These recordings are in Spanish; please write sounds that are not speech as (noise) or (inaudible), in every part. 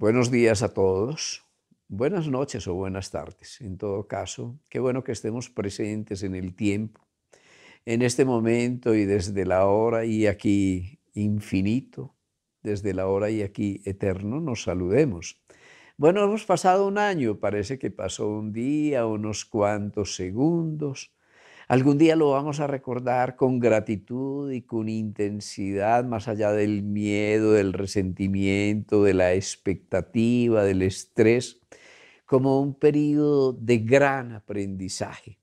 Buenos días a todos, buenas noches o buenas tardes. En todo caso, qué bueno que estemos presentes en el tiempo, en este momento y desde la hora y aquí infinito, desde la hora y aquí eterno, nos saludemos. Bueno, hemos pasado un año, parece que pasó un día, unos cuantos segundos, Algún día lo vamos a recordar con gratitud y con intensidad, más allá del miedo, del resentimiento, de la expectativa, del estrés, como un periodo de gran aprendizaje.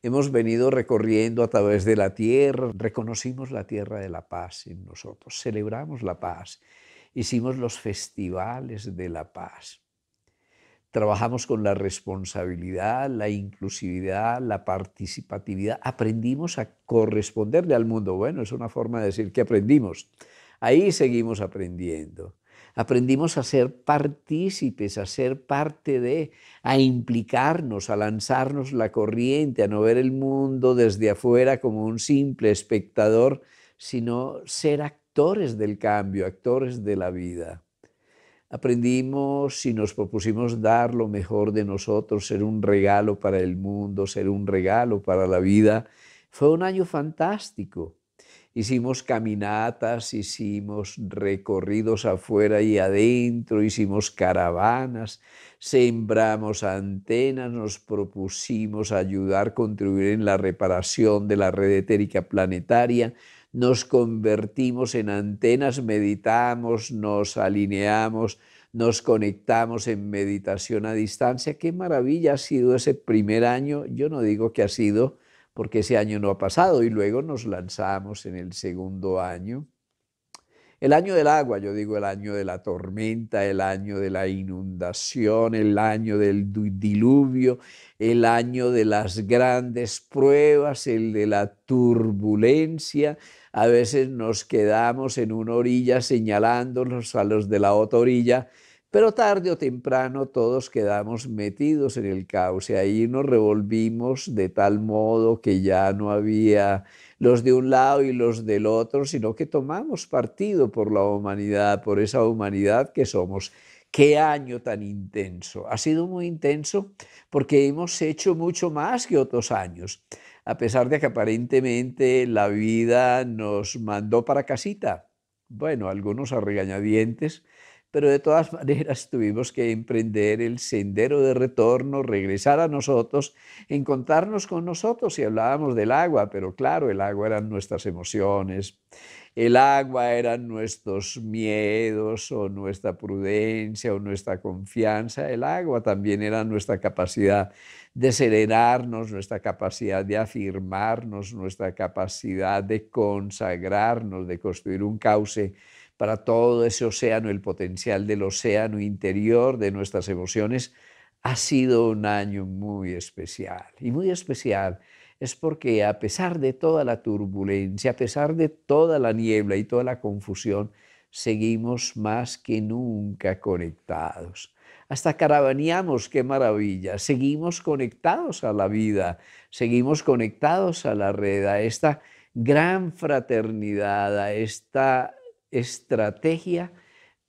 Hemos venido recorriendo a través de la tierra, reconocimos la tierra de la paz en nosotros, celebramos la paz, hicimos los festivales de la paz trabajamos con la responsabilidad, la inclusividad, la participatividad, aprendimos a corresponderle al mundo. Bueno, es una forma de decir que aprendimos. Ahí seguimos aprendiendo. Aprendimos a ser partícipes, a ser parte de, a implicarnos, a lanzarnos la corriente, a no ver el mundo desde afuera como un simple espectador, sino ser actores del cambio, actores de la vida. Aprendimos y nos propusimos dar lo mejor de nosotros, ser un regalo para el mundo, ser un regalo para la vida. Fue un año fantástico. Hicimos caminatas, hicimos recorridos afuera y adentro, hicimos caravanas, sembramos antenas, nos propusimos ayudar, contribuir en la reparación de la red etérica planetaria, nos convertimos en antenas, meditamos, nos alineamos, nos conectamos en meditación a distancia. Qué maravilla ha sido ese primer año. Yo no digo que ha sido porque ese año no ha pasado y luego nos lanzamos en el segundo año. El año del agua, yo digo el año de la tormenta, el año de la inundación, el año del diluvio, el año de las grandes pruebas, el de la turbulencia, a veces nos quedamos en una orilla señalándonos a los de la otra orilla, pero tarde o temprano todos quedamos metidos en el cauce, ahí nos revolvimos de tal modo que ya no había los de un lado y los del otro, sino que tomamos partido por la humanidad, por esa humanidad que somos. Qué año tan intenso. Ha sido muy intenso porque hemos hecho mucho más que otros años a pesar de que aparentemente la vida nos mandó para casita. Bueno, algunos a regañadientes pero de todas maneras (laughs) tuvimos que emprender el sendero de retorno, regresar a nosotros, encontrarnos con nosotros y hablábamos del agua, pero claro, el agua eran nuestras emociones, el agua eran nuestros miedos o nuestra prudencia o nuestra confianza, el agua también era nuestra capacidad de serenarnos, nuestra capacidad de afirmarnos, nuestra capacidad de consagrarnos, de construir un cauce para todo ese océano, el potencial del océano interior de nuestras emociones, ha sido un año muy especial. Y muy especial es porque a pesar de toda la turbulencia, a pesar de toda la niebla y toda la confusión, seguimos más que nunca conectados. Hasta caravaneamos, qué maravilla. Seguimos conectados a la vida, seguimos conectados a la red, a esta gran fraternidad, a esta estrategia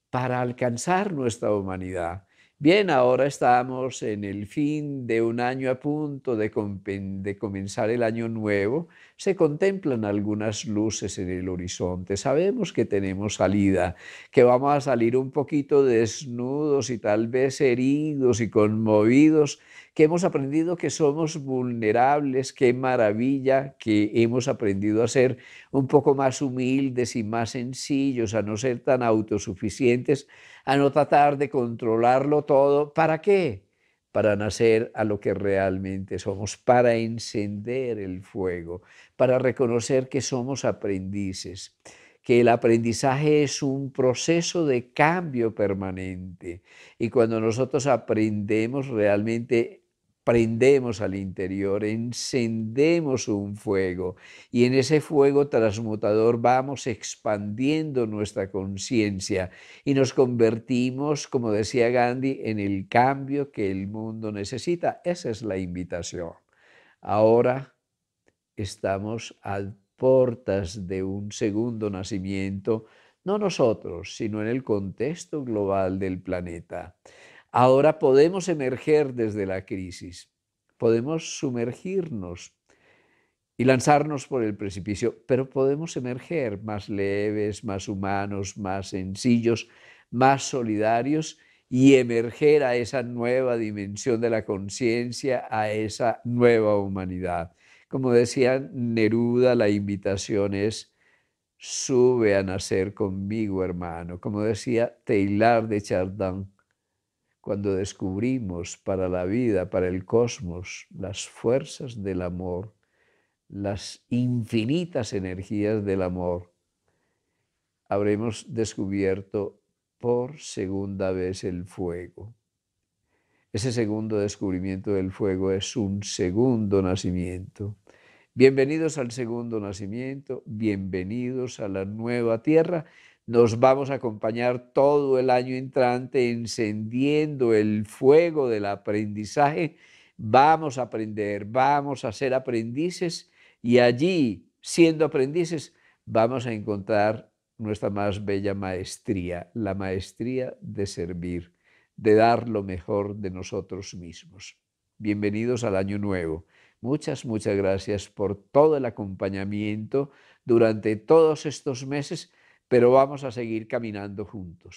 para alcanzar nuestra humanidad. Bien, ahora estamos en el fin de un año a punto de, comenzar el año nuevo. Se contemplan algunas luces en el horizonte. Sabemos que tenemos salida, que vamos a salir un poquito desnudos y tal vez heridos y conmovidos que hemos aprendido que somos vulnerables, qué maravilla que hemos aprendido a ser un poco más humildes y más sencillos, a no ser tan autosuficientes, a no tratar de controlarlo todo. ¿Para qué? Para nacer a lo que realmente somos, para encender el fuego, para reconocer que somos aprendices que el aprendizaje es un proceso de cambio permanente. Y cuando nosotros aprendemos realmente prendemos al interior, encendemos un fuego y en ese fuego transmutador vamos expandiendo nuestra conciencia y nos convertimos, como decía Gandhi, en el cambio que el mundo necesita. Esa es la invitación. Ahora estamos a portas de un segundo nacimiento, no nosotros, sino en el contexto global del planeta. Ahora podemos emerger desde la crisis, podemos sumergirnos y lanzarnos por el precipicio, pero podemos emerger más leves, más humanos, más sencillos, más solidarios y emerger a esa nueva dimensión de la conciencia, a esa nueva humanidad. Como decía Neruda, la invitación es, sube a nacer conmigo, hermano. Como decía Taylor de Chardin, cuando descubrimos para la vida, para el cosmos, las fuerzas del amor, las infinitas energías del amor, habremos descubierto por segunda vez el fuego. Ese segundo descubrimiento del fuego es un segundo nacimiento. Bienvenidos al segundo nacimiento, bienvenidos a la nueva tierra nos vamos a acompañar todo el año entrante encendiendo el fuego del aprendizaje. Vamos a aprender, vamos a ser aprendices y allí, siendo aprendices, vamos a encontrar nuestra más bella maestría, la maestría de servir, de dar lo mejor de nosotros mismos. Bienvenidos al año nuevo. Muchas, muchas gracias por todo el acompañamiento durante todos estos meses pero vamos a seguir caminando juntos.